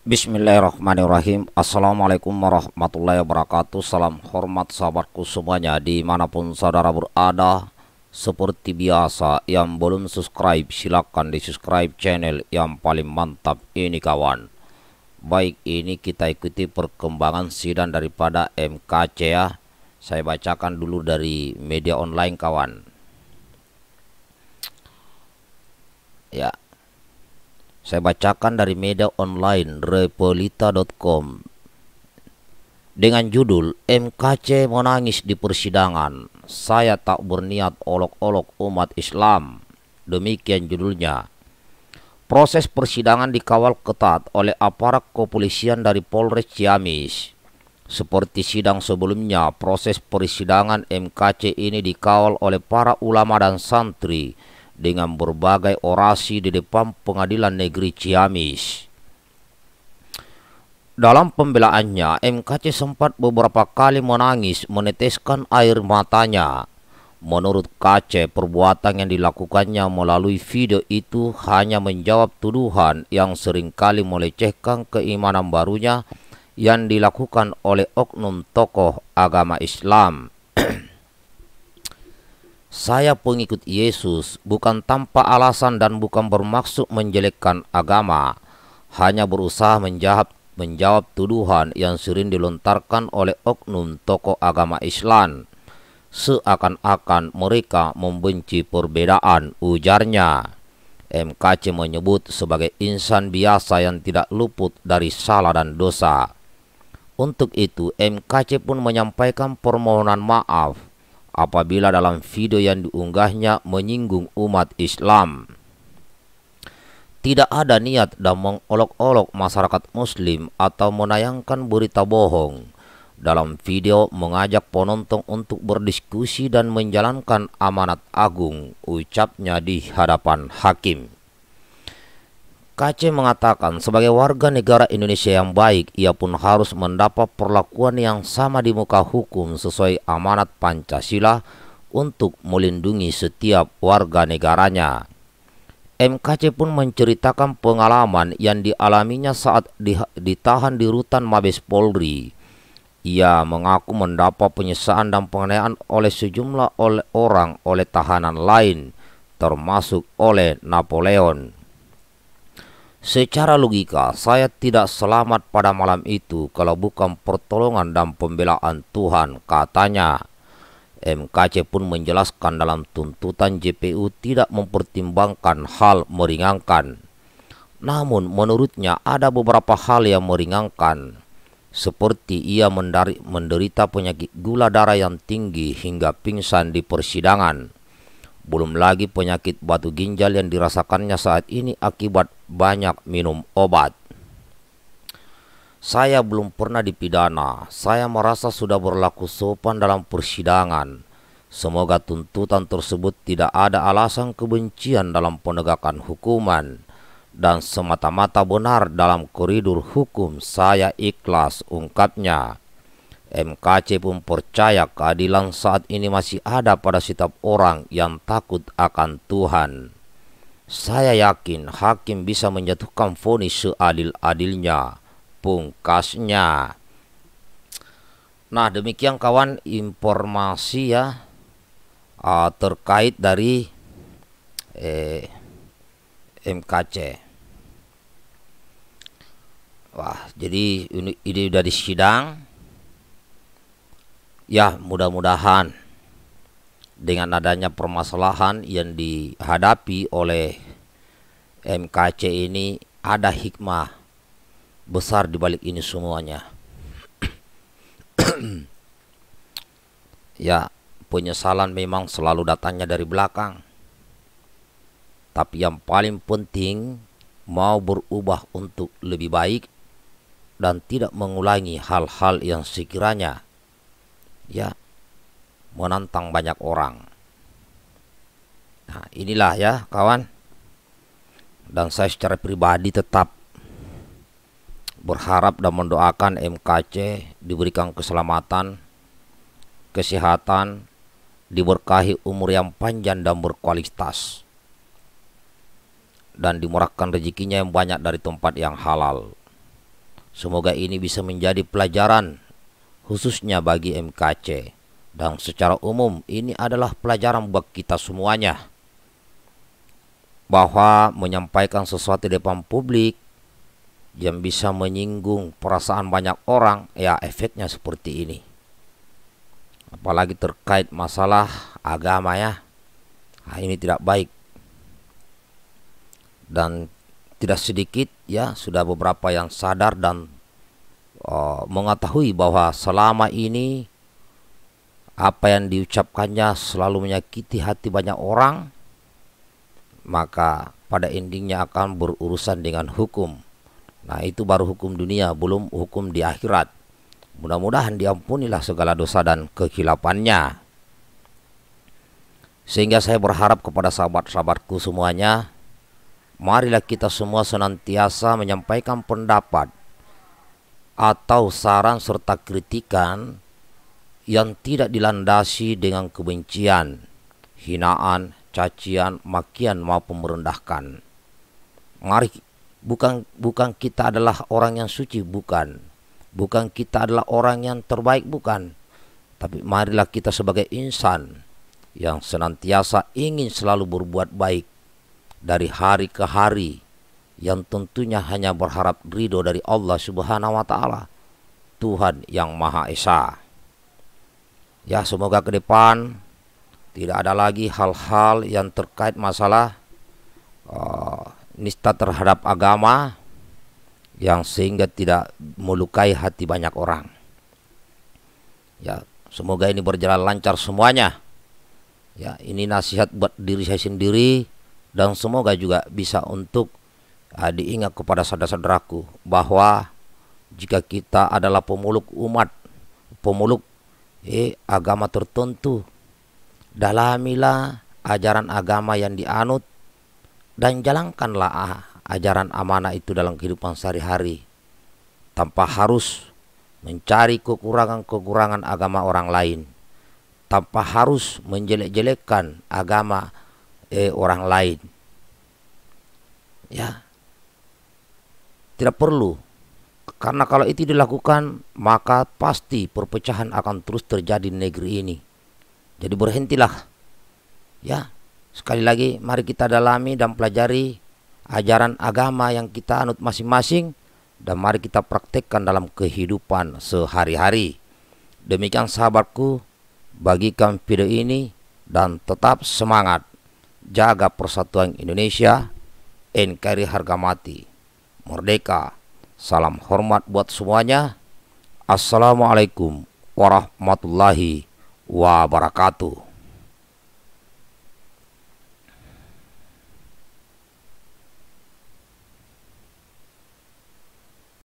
Bismillahirrahmanirrahim Assalamualaikum warahmatullahi wabarakatuh Salam hormat sahabatku semuanya Dimanapun saudara berada Seperti biasa Yang belum subscribe silahkan di subscribe channel Yang paling mantap ini kawan Baik ini kita ikuti perkembangan sidang daripada MKC ya Saya bacakan dulu dari media online kawan Ya saya bacakan dari media online repolita.com dengan judul MKC menangis di persidangan. Saya tak berniat olok-olok umat Islam. Demikian judulnya. Proses persidangan dikawal ketat oleh aparat kepolisian dari Polres Ciamis. Seperti sidang sebelumnya, proses persidangan MKC ini dikawal oleh para ulama dan santri dengan berbagai orasi di depan pengadilan negeri Ciamis. Dalam pembelaannya, MKC sempat beberapa kali menangis meneteskan air matanya. Menurut KC, perbuatan yang dilakukannya melalui video itu hanya menjawab tuduhan yang seringkali melecehkan keimanan barunya yang dilakukan oleh oknum tokoh agama Islam. Saya pengikut Yesus bukan tanpa alasan dan bukan bermaksud menjelekkan agama, hanya berusaha menjawab menjawab tuduhan yang sering dilontarkan oleh oknum tokoh agama Islam. Seakan-akan mereka membenci perbedaan, ujarnya. MKC menyebut sebagai insan biasa yang tidak luput dari salah dan dosa. Untuk itu, MKC pun menyampaikan permohonan maaf apabila dalam video yang diunggahnya menyinggung umat Islam. Tidak ada niat dan mengolok-olok masyarakat muslim atau menayangkan berita bohong. Dalam video mengajak penonton untuk berdiskusi dan menjalankan amanat agung ucapnya di hadapan hakim. KC mengatakan sebagai warga negara Indonesia yang baik, ia pun harus mendapat perlakuan yang sama di muka hukum sesuai amanat Pancasila untuk melindungi setiap warga negaranya. MKC pun menceritakan pengalaman yang dialaminya saat ditahan di rutan Mabes Polri. Ia mengaku mendapat penyesaan dan penganiayaan oleh sejumlah orang oleh tahanan lain, termasuk oleh Napoleon. Secara logika, saya tidak selamat pada malam itu kalau bukan pertolongan dan pembelaan Tuhan, katanya. MKC pun menjelaskan dalam tuntutan JPU tidak mempertimbangkan hal meringankan. Namun menurutnya ada beberapa hal yang meringankan. Seperti ia menderita penyakit gula darah yang tinggi hingga pingsan di persidangan. Belum lagi penyakit batu ginjal yang dirasakannya saat ini akibat banyak minum obat. Saya belum pernah dipidana. Saya merasa sudah berlaku sopan dalam persidangan. Semoga tuntutan tersebut tidak ada alasan kebencian dalam penegakan hukuman dan semata-mata benar dalam koridor hukum saya ikhlas ungkapnya. MKC pun percaya keadilan saat ini masih ada pada setiap orang yang takut akan Tuhan. Saya yakin hakim bisa menjatuhkan vonis seadil-adilnya, pungkasnya. Nah demikian kawan informasi ya uh, terkait dari eh, MKC. Wah jadi ini, ini sudah disidang. Ya, mudah-mudahan dengan adanya permasalahan yang dihadapi oleh MKC ini ada hikmah besar di balik ini semuanya. ya, penyesalan memang selalu datangnya dari belakang. Tapi yang paling penting mau berubah untuk lebih baik dan tidak mengulangi hal-hal yang sekiranya ya menantang banyak orang. Nah, inilah ya kawan. Dan saya secara pribadi tetap berharap dan mendoakan MKC diberikan keselamatan, kesehatan, diberkahi umur yang panjang dan berkualitas. Dan dimurahkan rezekinya yang banyak dari tempat yang halal. Semoga ini bisa menjadi pelajaran khususnya bagi MKC. Dan secara umum ini adalah pelajaran buat kita semuanya. Bahwa menyampaikan sesuatu di depan publik yang bisa menyinggung perasaan banyak orang, ya efeknya seperti ini. Apalagi terkait masalah agama ya. Nah, ini tidak baik. Dan tidak sedikit ya sudah beberapa yang sadar dan Ah, mengetahui bahwa selama ini apa yang diucapkannya selalu menyakiti hati banyak orang, maka pada endingnya akan berurusan dengan hukum. Nah, itu baru hukum dunia, belum hukum di akhirat. Mudah-mudahan diampunilah segala dosa dan kehilapannya. Sehingga saya berharap kepada sahabat-sahabatku semuanya, marilah kita semua senantiasa menyampaikan pendapat atau saran serta kritikan yang tidak dilandasi dengan kebencian, hinaan, cacian, makian maupun merendahkan. Mari bukan bukan kita adalah orang yang suci bukan. Bukan kita adalah orang yang terbaik bukan. Tapi marilah kita sebagai insan yang senantiasa ingin selalu berbuat baik dari hari ke hari yang tentunya hanya berharap ridho dari Allah Subhanahu wa taala, Tuhan yang Maha Esa. Ya, semoga ke depan tidak ada lagi hal-hal yang terkait masalah uh, nista terhadap agama yang sehingga tidak melukai hati banyak orang. Ya, semoga ini berjalan lancar semuanya. Ya, ini nasihat buat diri saya sendiri dan semoga juga bisa untuk uh, diingat kepada saudara-saudaraku bahwa jika kita adalah pemuluk umat, pemuluk eh, agama tertentu, dalamilah ajaran agama yang dianut dan jalankanlah ah, ajaran amanah itu dalam kehidupan sehari-hari tanpa harus mencari kekurangan-kekurangan agama orang lain tanpa harus menjelek-jelekkan agama eh, orang lain ya tidak perlu. Karena kalau itu dilakukan, maka pasti perpecahan akan terus terjadi di negeri ini. Jadi berhentilah. Ya, sekali lagi mari kita dalami dan pelajari ajaran agama yang kita anut masing-masing dan mari kita praktekkan dalam kehidupan sehari-hari. Demikian sahabatku, bagikan video ini dan tetap semangat. Jaga persatuan Indonesia, NKRI harga mati merdeka. Salam hormat buat semuanya. Assalamualaikum warahmatullahi wabarakatuh.